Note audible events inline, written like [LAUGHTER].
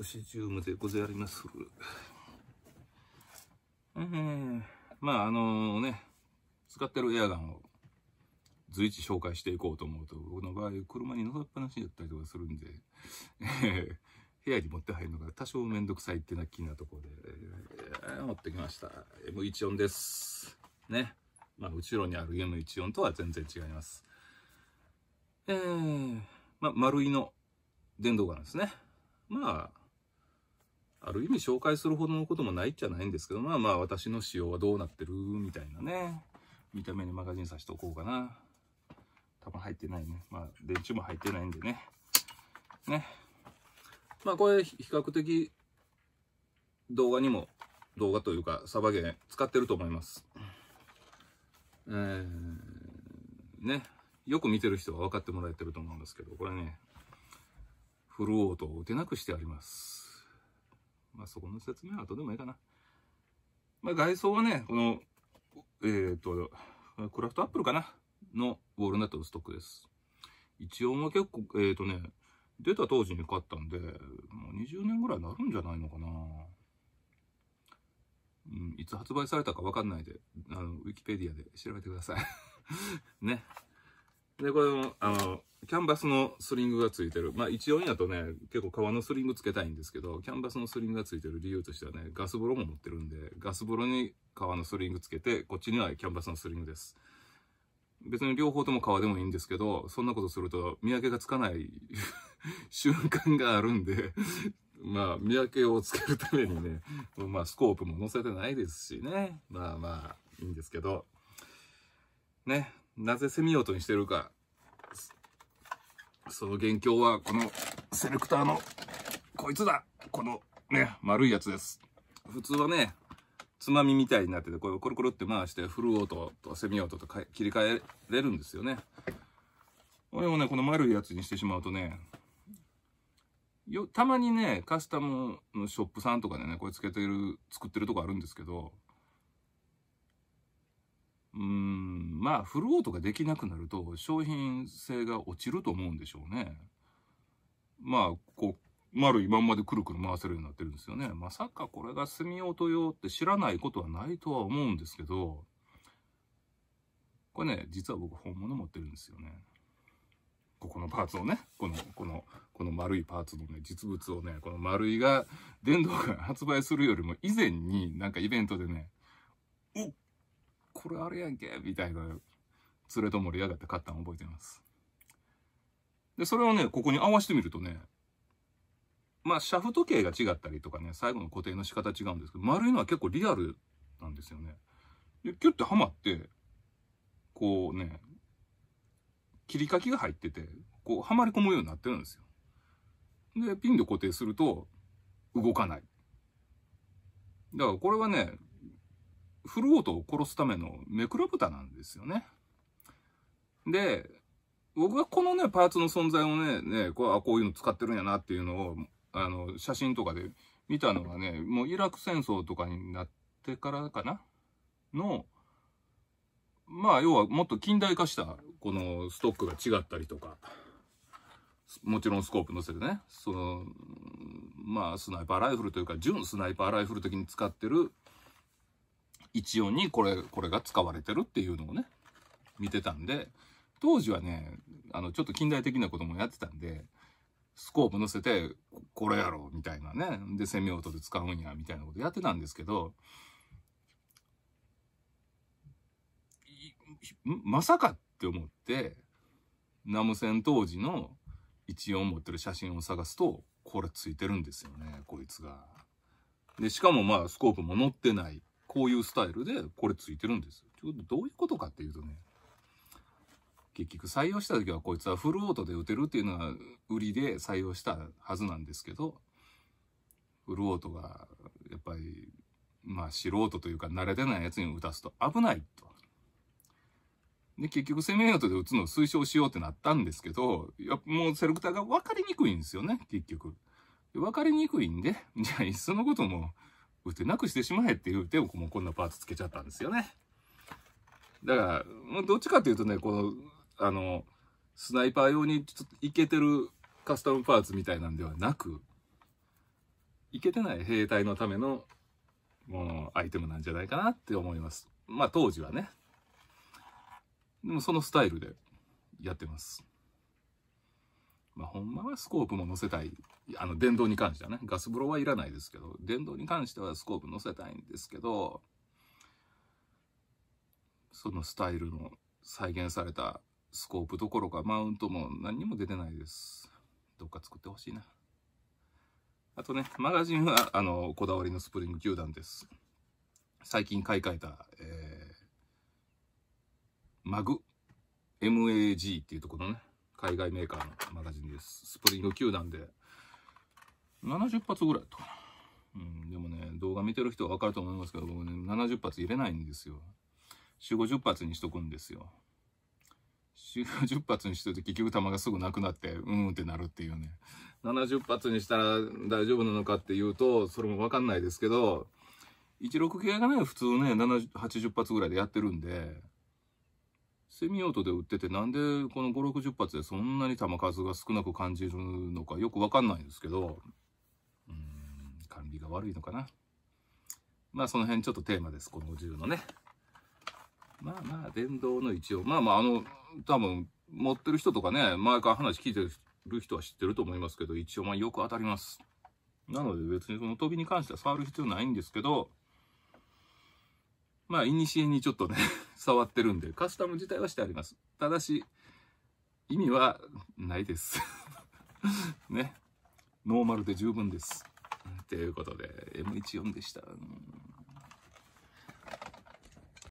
おしじゅうむでございます。えー、まああのね、使ってるエアガンを随一紹介していこうと思うと、僕の場合、車に乗っっぱなしだったりとかするんで、[LAUGHS] 部屋に持って入るのが多少めんどくさいっていうのは気なとこで、えー、持ってきました。M14 です。ね。まあ、後ろにある M14 とは全然違います。えー、まあ、丸いの電動ガンですね。まあ、ある意味紹介するほどのこともないっちゃないんですけど、まあまあ私の仕様はどうなってるみたいなね。見た目にマガジンさしておこうかな。多分入ってないね。まあ電池も入ってないんでね。ね。まあこれ比較的動画にも、動画というかサバゲー使ってると思います。えー、ね。よく見てる人は分かってもらえてると思うんですけど、これね、フルートを打てなくしてあります。まあ、そこの説明は後でもいいかな。まあ、外装はね、この、えっ、ー、と、クラフトアップルかなのウォールナットのストックです。一応も結構、えっ、ー、とね、出た当時に買ったんで、もう20年ぐらいになるんじゃないのかな。うん、いつ発売されたかわかんないで、あの、ウィキペディアで調べてください [LAUGHS] ね。で、これも、あの、キャンバスのスリングがついてる。まあ、一応やとね、結構革のスリングつけたいんですけど、キャンバスのスリングがついてる理由としてはね、ガス風呂も持ってるんで、ガス風呂に革のスリングつけて、こっちにはキャンバスのスリングです。別に両方とも革でもいいんですけど、そんなことすると見分けがつかない [LAUGHS] 瞬間があるんでまあ、見分けをつけるためにね、まあ、スコープも載せてないですしね。まあまあ、いいんですけど。ね。なぜセミトにしてるか。その元凶は、このセレクターの、こいつだこのね、丸いやつです。普通はね、つまみみたいになってて、これをコロコロって回して、フルオートとセミオートと切り替えれるんですよね。これをね、この丸いやつにしてしまうとね、よ、たまにね、カスタムのショップさんとかでね、これつけてる、作ってるとこあるんですけど、まあ、フルオートができなくなると、商品性が落ちると思うんでしょうね。まあ、こう、丸今までくるくる回せるようになってるんですよね。まさかこれが住みオート用って知らないことはないとは思うんですけど、これね、実は僕本物持ってるんですよね。ここのパーツをね、この、この、この丸いパーツのね、実物をね、この丸いが、電動が発売するよりも以前になんかイベントでね、おこれあれやんけみたいな、連れともりやがって買ったの覚えてます。で、それをね、ここに合わせてみるとね、まあ、シャフト径が違ったりとかね、最後の固定の仕方違うんですけど、丸いのは結構リアルなんですよね。で、キュッてはまって、こうね、切り欠きが入ってて、こう、はまり込むようになってるんですよ。で、ピンで固定すると、動かない。だからこれはね、フルオートを殺すためのめくら豚なんですよね。で、僕はこのね、パーツの存在をね、ね、こうあこういうの使ってるんやなっていうのを、あの、写真とかで見たのはね、もうイラク戦争とかになってからかなの、まあ、要はもっと近代化した、このストックが違ったりとか、もちろんスコープ載せてね、その、まあ、スナイパーライフルというか、純スナイパーライフル的に使ってる一音にこれ、これが使われてるっていうのをね、見てたんで、当時はね、あの、ちょっと近代的なこともやってたんで、スコープ乗せて、これやろ、みたいなね。で、セミ音で使うんや、みたいなことやってたんですけど、まさかって思って、ナムセン当時の一音持ってる写真を探すと、これついてるんですよね、こいつが。で、しかもまあ、スコープも乗ってない。こういうスタイルでこれついてるんですよ。どういうことかっていうとね、結局採用した時はこいつはフルオートで打てるっていうのは売りで採用したはずなんですけど、フルオートがやっぱり、まあ素人というか慣れてないやつに打たすと危ないと。で、結局攻めようとで打つのを推奨しようってなったんですけど、いやもうセレクターが分かりにくいんですよね、結局。分かりにくいんで、じゃあいっそのことも打てなくしてしまえっていう手をもうこんなパーツつけちゃったんですよね。だから、どっちかっていうとね、この、あの、スナイパー用にちょっといけてるカスタムパーツみたいなんではなく、いけてない兵隊のための、もの、アイテムなんじゃないかなって思います。まあ当時はね。でもそのスタイルでやってます。まあ、ほんまはスコープも載せたい。あの、電動に関してはね、ガス風呂はいらないですけど、電動に関してはスコープ載せたいんですけど、そのスタイルの再現されたスコープどころか、マウントも何にも出てないです。どっか作ってほしいな。あとね、マガジンは、あの、こだわりのスプリング球団です。最近買い替えた、えー、マグ、MAG っていうところのね、海外メーカーのマガジンです。スプリング球団で、70発ぐらいとうん、でもね、動画見てる人はわかると思いますけど、僕ね、70発入れないんですよ。4、50発にしとくんですよ。4、50発にしといて結局弾がすぐなくなって、うんんってなるっていうね。70発にしたら大丈夫なのかっていうと、それもわかんないですけど、16系がね、普通ね、80発ぐらいでやってるんで、セミオートで売っててなんでこの5、60発でそんなに球数が少なく感じるのかよくわかんないんですけど、うん、管理が悪いのかな。まあその辺ちょっとテーマです、この銃のね。まあまあ、電動の一応。まあまあ、あの、多分、持ってる人とかね、前から話聞いてる人は知ってると思いますけど、一応まあよく当たります。なので別にその飛びに関しては触る必要ないんですけど、まあ、いにしえにちょっとね [LAUGHS] 触ってるんで、カスタム自体はしてあります。ただし、意味はないです [LAUGHS] ね。ノーマルで十分です。ということで、M14 でした。